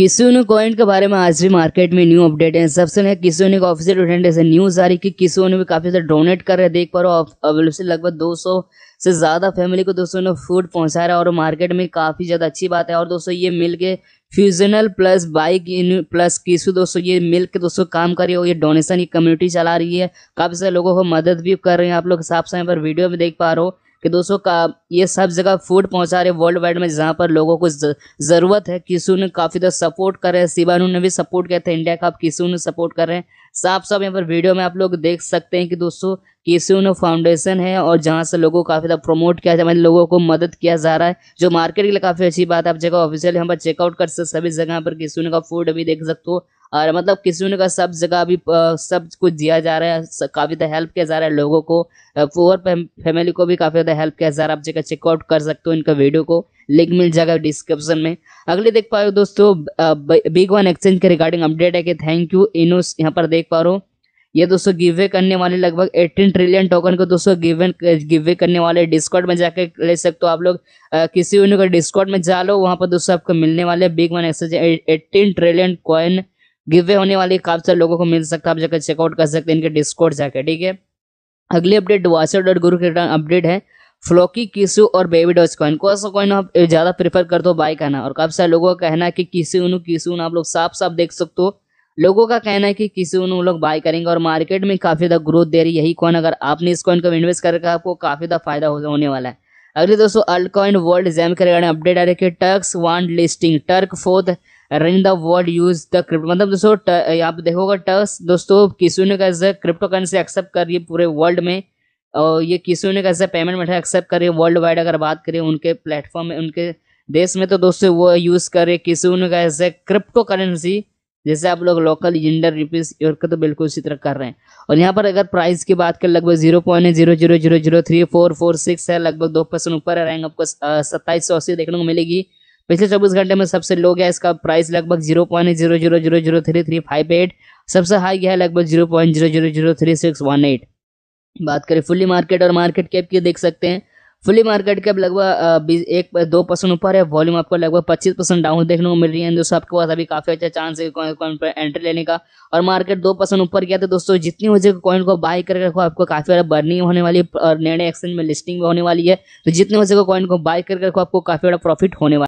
किसोनिक coin के बारे में आज भी मार्केट में न्यू अपडेट है सबसे किसी किसोनिक ऑफिसियल उठेंडे से न्यूज आ रही कि भी काफी ज्यादा डोनेट कर रहे हैं देख पा रहे हो अब से लगभग 200 से ज़्यादा फैमिली को दोस्तों ने फूड पहुंचा रहा है और मार्केट में काफ़ी ज़्यादा अच्छी बात है और दोस्तों ये मिल के फ्यूजनल प्लस बाइक प्लस किसू दोस्तों ये मिल के दोस्तों काम कर रही है और ये डोनेशन ये कम्युनिटी चला रही है काफ़ी सारे लोगों को मदद भी कर रहे हैं आप लोग साफ समय पर वीडियो में देख पा रहे हो कि दोस्तों का ये सब जगह फूड पहुंचा रहे वर्ल्ड वाइड में जहाँ पर लोगों को ज़रूरत है किसी ने काफ़ी तो सपोर्ट कर रहे हैं शिवानू ने भी सपोर्ट किया था इंडिया का आप ने सपोर्ट कर रहे हैं साफ साफ यहाँ पर वीडियो में आप लोग देख सकते हैं कि दोस्तों ने फाउंडेशन है और जहाँ से लोगों को काफ़ी ज़्यादा प्रमोट किया जा लोगों को मदद किया जा रहा है जो मार्केट के लिए काफ़ी अच्छी बात है आप जगह ऑफिशियल यहाँ पर चेकआउट कर सकते सभी जगह पर किसी का फूड अभी देख सकते हो और मतलब किसी का सब जगह अभी सब कुछ दिया जा रहा है काफ़ी ज़्यादा हेल्प किया जा रहा है लोगों को पुअर फैमिली को भी काफ़ी ज़्यादा हेल्प किया जा रहा है आप जगह चेकआउट कर सकते हो इनका वीडियो को लिंक मिल जाएगा डिस्क्रिप्शन में अगले देख पा रहे हो दोस्तों बिग वन एक्सचेंज के रिगार्डिंग अपडेट है कि थैंक यू इनोस यहाँ पर देख पा रहा हूँ ये दोस्तों गिवे करने वाले लगभग 18 ट्रिलियन टोकन को दोस्तों गिवन गिवे करने वाले डिस्काउंट में जाके ले सकते हो आप लोग किसी भी डिस्काउंट में जा लो वहाँ पर दोस्तों आपको मिलने वाले big one exchange eighteen trillion coin giveaway होने वाले काफी सारे लोगों को मिल सकता है आप जाकर चेकआउट कर सकते हैं इनके डिस्कोर्ट जाकर ठीक है अगली अपडेट वाचर डॉट गुरु के अपडेट है फ्लोकी किसू और बेबी डॉच कॉइन कौन सा कॉइन आप ज़्यादा प्रेफर करते हो बाय करना और काफ़ी सारे लोगों का कहना है कि किसी किसून आप लोग साफ साफ देख सकते हो लोगों का कहना है कि किसी उन लोग बाय करेंगे और मार्केट में काफ़ी ज़्यादा ग्रोथ दे रही है यही कॉइन अगर आपने इस कॉइन को इन्वेस्ट करके आपको काफ़ी ज़्यादा फायदा होने वाला है अगले दोस्तों अल्ट कॉइन वर्ल्ड जैम के रिगार्डिंग अपडेट आ रही है Turk one listing Turk fourth run the world use the crypto मतलब दोस्तों यहाँ पे देखोगे टर्स दोस्तों किसी ने कैसे क्रिप्टो करेंसी एक्सेप्ट कर रही है पूरे वर्ल्ड में और ये किसी ने कैसे पेमेंट मेथड एक्सेप्ट कर रही है वर्ल्ड वाइड अगर बात करें उनके प्लेटफॉर्म में उनके देश में तो दोस्तों वो यूज़ करे किसी ने कैसे क्रिप्टो करेंसी जैसे आप लोग लोकल इंडर रुपीज़ यूर तो बिल्कुल इसी तरह कर रहे हैं और यहाँ पर अगर प्राइस की बात करें लगभग zero point zero zero zero zero three four four six है लगभग दो परसेंट ऊपर है रैंक आपको सत्ताईस सौ अस्सी देखने को मिलेगी पिछले चौबीस घंटे में सबसे लो गया इसका प्राइस लगभग zero point zero zero zero zero three three five eight सबसे हाई गया है लगभग zero point zero zero zero three six one eight बात करें फुली मार्केट और मार्केट कैप की देख सकते हैं फुली मार्केट कैप लगभग एक दो परसेंट ऊपर है वॉल्यूम आपको लगभग पच्चीस परसेंट डाउन देखने को मिल रही है दोस्तों आपके पास अभी काफी अच्छा चांस है कॉइन पर एंट्री लेने का और मार्केट दो परसेंट ऊपर गया तो दोस्तों जितनी हो सके कॉइन को बाय करके रखो आपको काफी बड़ा बर्निंग होने वाली है और नए एक्सचेंज में लिस्टिंग भी होने वाली है तो जितनी हो जाएगा कॉइन को बाय करके रखो आपको काफी बड़ा प्रॉफिट होने वाला